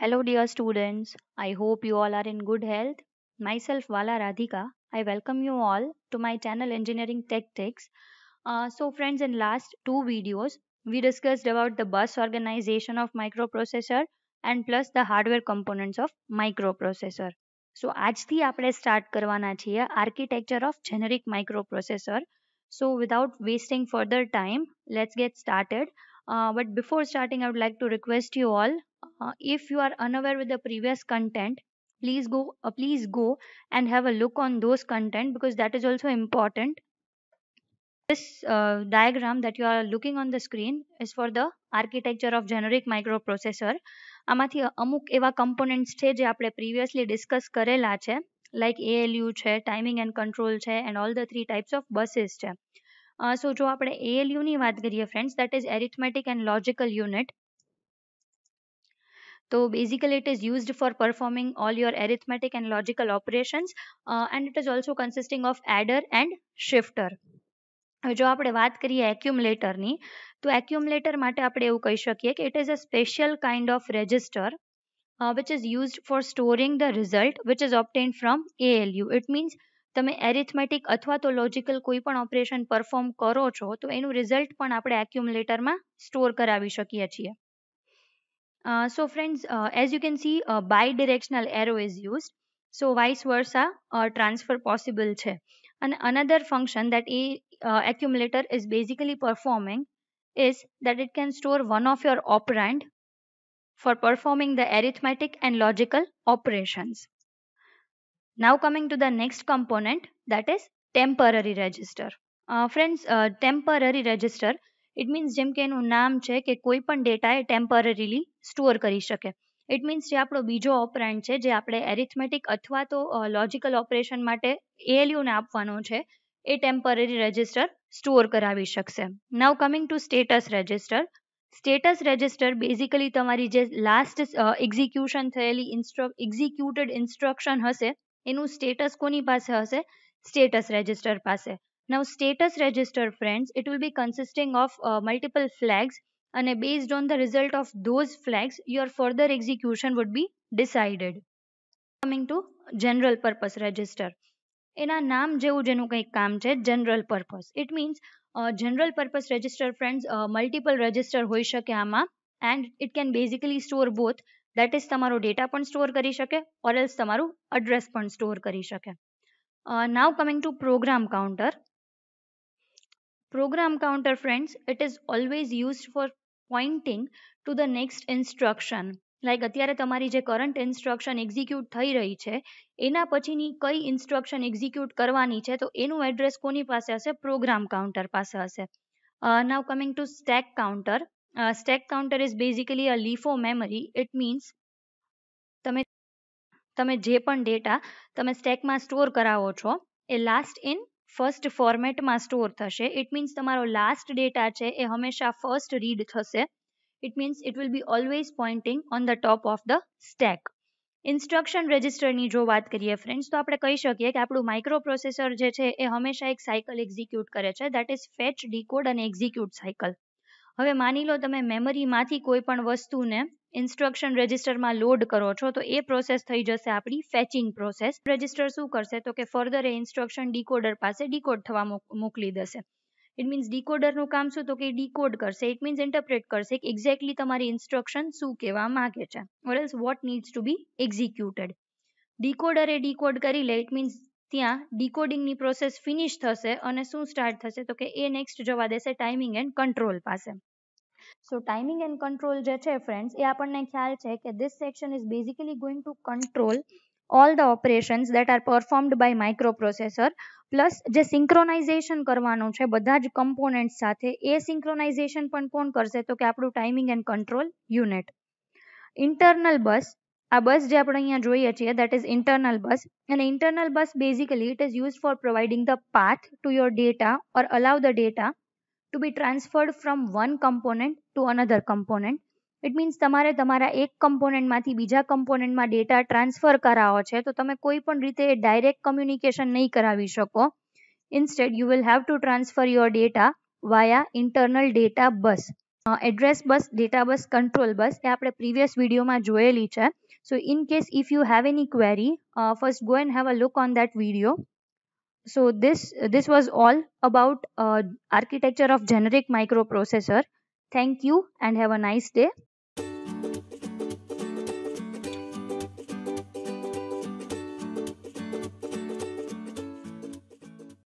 Hello, dear students. I hope you all are in good health. Myself, Vala Radhika. I welcome you all to my channel Engineering Tactics. Uh, so, friends, in last two videos, we discussed about the bus organization of microprocessor and plus the hardware components of microprocessor. So આજથી start start કરવાના architecture of generic microprocessor. So, without wasting further time, let's get started. Uh, but before starting, I would like to request you all. uh, if you are unaware with the previous content please go uh, please go and have a look on those content because that is also important this uh, diagram that you are looking on the screen is for the architecture of generic microprocessor આમાંથી અમુક એવા components છે જે આપણે previously discussed કરેલા છે like ALU છે timing and control છે and all the three types of buses છે સો જો આપણે એએલયુની વાત કરીએ friends that is arithmetic and logical unit તો basically it is used for performing all your arithmetic and logical operations and it is also consisting of adder and shifter હવે જો આપણે વાત કરીયા એક્યુમ્યુલેટર ની તો એક્યુમ્યુલેટર માટે આપણે એવું કહી શકીએ કે it is a special kind of register which is used for storing the result which is obtained from ALU it means તમે અריתમેટિક અથવા તો લોજિકલ કોઈ પણ ઓપરેશન પરફોર્મ કરો છો તો એનું રિઝલ્ટ પણ આપણે એક્યુમ્યુલેટરમાં સ્ટોર કરાવી શકીએ છીએ Uh, so friends, uh, as you can see, a bi-directional arrow is used. So vice versa a transfer possible છે. And another function that a uh, accumulator is basically performing is that it can store one of your operand for performing the arithmetic and logical operations. Now coming to the next component that is temporary register. Uh, friends, uh, temporary register it means જેમ કે એનું નામ છે કે કોઈ પણ data એ temporarily store કરી શકે ઇટ મીન્સ જે આપણો બીજો ઓપરેન્ડ છે જે આપણે એરિથમેટિક અથવા તો લોજિકલ ઓપરેશન માટે એએલયુને આપવાનો છે એ ટેમ્પરરી રજિસ્ટર સ્ટોર કરાવી શકશે now coming to status register status register basically તમારી જે લાસ્ટ એક્ઝિક્યુશન થયેલી ઇન્સ્ટ્રક એક્ઝિક્યુટેડ ઇન્સ્ટ્રક્શન હશે એનું સ્ટેટસ કોની પાસે હશે સ્ટેટસ રજિસ્ટર પાસે Now status register friends, it will be consisting of uh, multiple flags and uh, based on the result of those flags, your further execution would be decided. Coming to general purpose register. In a naam jevu jenu kaam che, general purpose. It means uh, general purpose register friends, multiple register hoi shake aama and it can basically store both. That is tamaro data pan store kari shake or else tamaro address pan store kari shake. now coming to program counter. Program counter friends, it is always used for pointing to the next instruction. Like અત્યારે તમારી જે current instruction execute થઈ રહી છે એના પછીની કઈ instruction execute કરવાની છે તો એનું એડ્રેસ કોની પાસે હશે પ્રોગ્રામ કાઉન્ટર પાસે હશે now coming to stack counter stack counter is basically a LIFO memory it means તમે તમે જે પણ ડેટા તમે સ્ટેકમાં સ્ટોર કરાવો છો એ last in first format master થાશે ઈટ મીન્સ તમારો લાસ્ટ ડેટા છે એ હંમેશા ફર્સ્ટ રીડ થાશે it means it will be always pointing on the top of the stack instruction register ની જો વાત કરીએ ફ્રેન્ડ્સ તો આપણે કહી શકીએ કે આપણો માઇક્રો પ્રોસેસર જે છે એ હંમેશા એક સાયકલ એક્ઝિક્યુટ કરે છે that is fetch decode and execute cycle હવે માની લો તમે મેમરીમાંથી કોઈ પણ વસ્તુને ઇન્સ્ટ્રક્શન રજિસ્ટર માં લોડ કરો છો તો એ પ્રોસેસ થઈ જશે આપણી ફેચિંગ પ્રોસેસ રજિસ્ટર શું કરશે તો કે ફર્ધર એ ઇન્સ્ટ્રક્શન ડીકોડર પાસે ડીકોડ થવા મોકલી દેશે ઈટ મીન્સ ડીકોડર નું કામ શું તો કે ડીકોડ કરશે ઈટ મીન્સ ઇન્ટરપ્રીટ કરશે કે એક્ઝેક્ટલી તમારી ઇન્સ્ટ્રક્શન શું કહેવા માંગે છે or else what needs to be executed decoder એ ડીકોડ કરી લેટ મીન્સ ત્યાં ડીકોડિંગ ની પ્રોસેસ ફિનિશ થશે અને શું સ્ટાર્ટ થશે તો કે એ નેક્સ્ટ જવા દેશે ટાઇમિંગ એન્ડ કંટ્રોલ પાસે સો ટાઇમિંગ એન્ડ કંટ્રોલ જે છે ફ્રેન્ડ્સ એ આપણને ખ્યાલ છે કે this section is basically going to control all the operations that are performed by micro processor plus જે સિંક્રોનાઇઝેશન કરવાનું છે બધા જ કમ્પોનન્ટ્સ સાથે એ સિંક્રોનાઇઝેશન પણ કોણ કરશે તો કે આપણો timing and control unit internal bus આ બસ જે આપણે અહીંયા જોઈએ છીએ દેટ ઇઝ ઇન્ટરનલ બસ અને internal bus basically it is use for providing the path to your data or allow the data to be transferred from one component to another component it means તમારે તમારા એક કમ્પોનન્ટમાંથી બીજા કમ્પોનન્ટમાં data transfer કરાવો છે તો તમે કોઈ પણ રીતે ડાયરેક્ટ કમ્યુનિકેશન નહીં કરાવી શકો instead you will have to transfer your data via internal data bus address bus data bus control bus ये आपने previous video में जोए ली so in case if you have any query first go and have a look on that video so this this was all about architecture of generic microprocessor thank you and have a nice day